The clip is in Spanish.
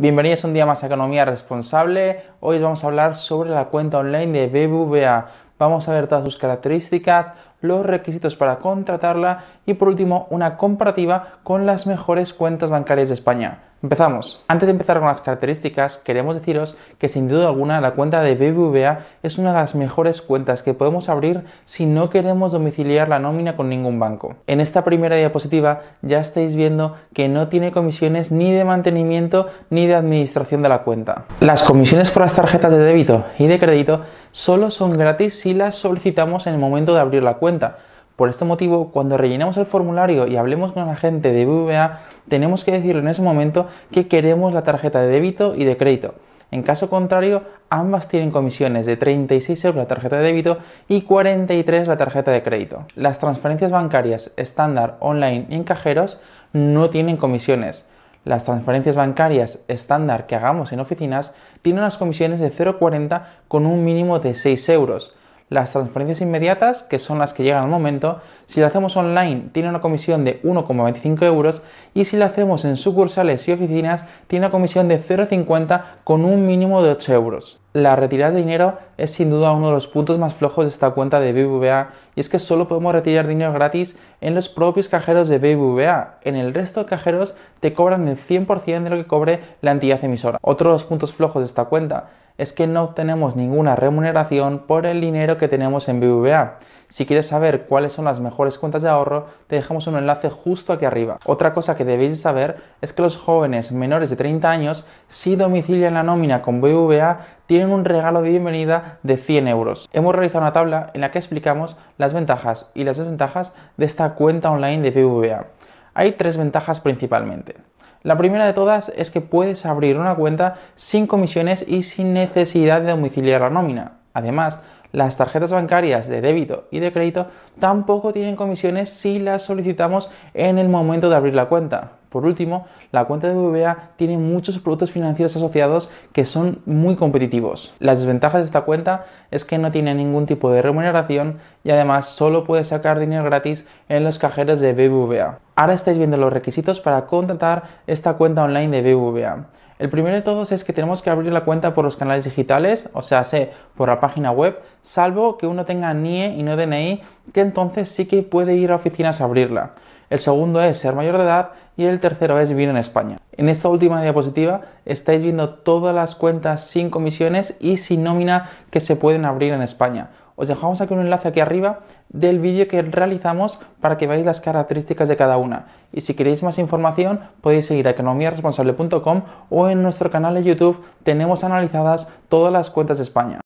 Bienvenidos un día más a Economía Responsable. Hoy vamos a hablar sobre la cuenta online de BBVA. Vamos a ver todas sus características, los requisitos para contratarla y por último una comparativa con las mejores cuentas bancarias de España. Empezamos. Antes de empezar con las características, queremos deciros que sin duda alguna la cuenta de BBVA es una de las mejores cuentas que podemos abrir si no queremos domiciliar la nómina con ningún banco. En esta primera diapositiva ya estáis viendo que no tiene comisiones ni de mantenimiento ni de administración de la cuenta. Las comisiones por las tarjetas de débito y de crédito solo son gratis si las solicitamos en el momento de abrir la cuenta. Por este motivo, cuando rellenamos el formulario y hablemos con la gente de BBVA, tenemos que decirle en ese momento que queremos la tarjeta de débito y de crédito. En caso contrario, ambas tienen comisiones de 36 euros la tarjeta de débito y 43 la tarjeta de crédito. Las transferencias bancarias estándar, online y en cajeros no tienen comisiones. Las transferencias bancarias estándar que hagamos en oficinas tienen unas comisiones de 0,40 con un mínimo de 6 euros. Las transferencias inmediatas, que son las que llegan al momento, si la hacemos online tiene una comisión de 1,25 euros y si la hacemos en sucursales y oficinas tiene una comisión de 0,50 con un mínimo de 8 euros. La retirada de dinero es sin duda uno de los puntos más flojos de esta cuenta de BBVA y es que solo podemos retirar dinero gratis en los propios cajeros de BBVA. En el resto de cajeros te cobran el 100% de lo que cobre la entidad emisora. Otro de los puntos flojos de esta cuenta es que no obtenemos ninguna remuneración por el dinero que tenemos en BBVA. Si quieres saber cuáles son las mejores cuentas de ahorro, te dejamos un enlace justo aquí arriba. Otra cosa que debéis saber es que los jóvenes menores de 30 años, si domicilian la nómina con BBVA, tienen un regalo de bienvenida de 100 euros. Hemos realizado una tabla en la que explicamos las ventajas y las desventajas de esta cuenta online de BBVA. Hay tres ventajas principalmente. La primera de todas es que puedes abrir una cuenta sin comisiones y sin necesidad de domiciliar la nómina. Además, las tarjetas bancarias de débito y de crédito tampoco tienen comisiones si las solicitamos en el momento de abrir la cuenta. Por último, la cuenta de BBVA tiene muchos productos financieros asociados que son muy competitivos. Las desventajas de esta cuenta es que no tiene ningún tipo de remuneración y además solo puede sacar dinero gratis en los cajeros de BBVA. Ahora estáis viendo los requisitos para contratar esta cuenta online de BBVA. El primero de todos es que tenemos que abrir la cuenta por los canales digitales, o sea, por la página web, salvo que uno tenga NIE y no DNI, que entonces sí que puede ir a oficinas a abrirla el segundo es ser mayor de edad y el tercero es vivir en España. En esta última diapositiva estáis viendo todas las cuentas sin comisiones y sin nómina que se pueden abrir en España. Os dejamos aquí un enlace aquí arriba del vídeo que realizamos para que veáis las características de cada una. Y si queréis más información podéis seguir a economiaresponsable.com o en nuestro canal de YouTube tenemos analizadas todas las cuentas de España.